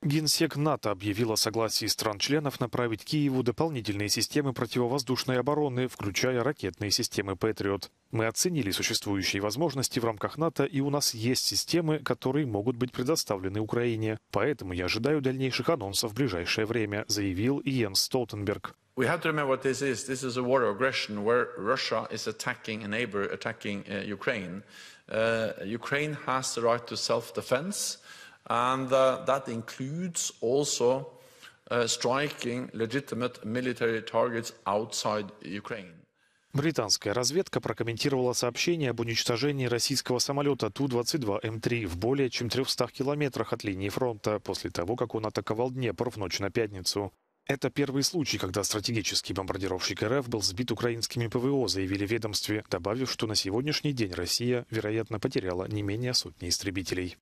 Генсек НАТО объявил о согласии стран-членов направить Киеву дополнительные системы противовоздушной обороны, включая ракетные системы «Патриот». Мы оценили существующие возможности в рамках НАТО, и у нас есть системы, которые могут быть предоставлены Украине. Поэтому я ожидаю дальнейших анонсов в ближайшее время, заявил Иен Столтенберг. Uh, uh, Ukraine has the right to self-defense and uh, that includes also uh, striking legitimate military targets outside Ukraine. Британская разведка прокомментировала сообщение об уничтожении российского самолета Ту-22М3 в более чем 300 километрах от линии фронта после того, как он атаковал Днепр в ночь на пятницу. Это первый случай, когда стратегический бомбардировщик РФ был сбит украинскими ПВО, заявили ведомстве, добавив, что на сегодняшний день Россия, вероятно, потеряла не менее сотни истребителей.